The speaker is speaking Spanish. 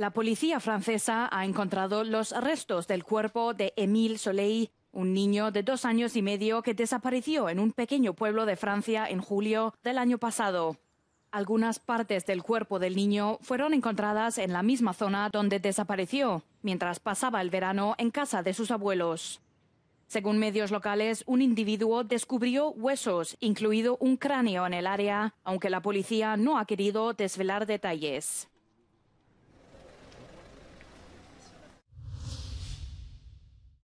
La policía francesa ha encontrado los restos del cuerpo de Émile Soleil, un niño de dos años y medio que desapareció en un pequeño pueblo de Francia en julio del año pasado. Algunas partes del cuerpo del niño fueron encontradas en la misma zona donde desapareció, mientras pasaba el verano en casa de sus abuelos. Según medios locales, un individuo descubrió huesos, incluido un cráneo en el área, aunque la policía no ha querido desvelar detalles.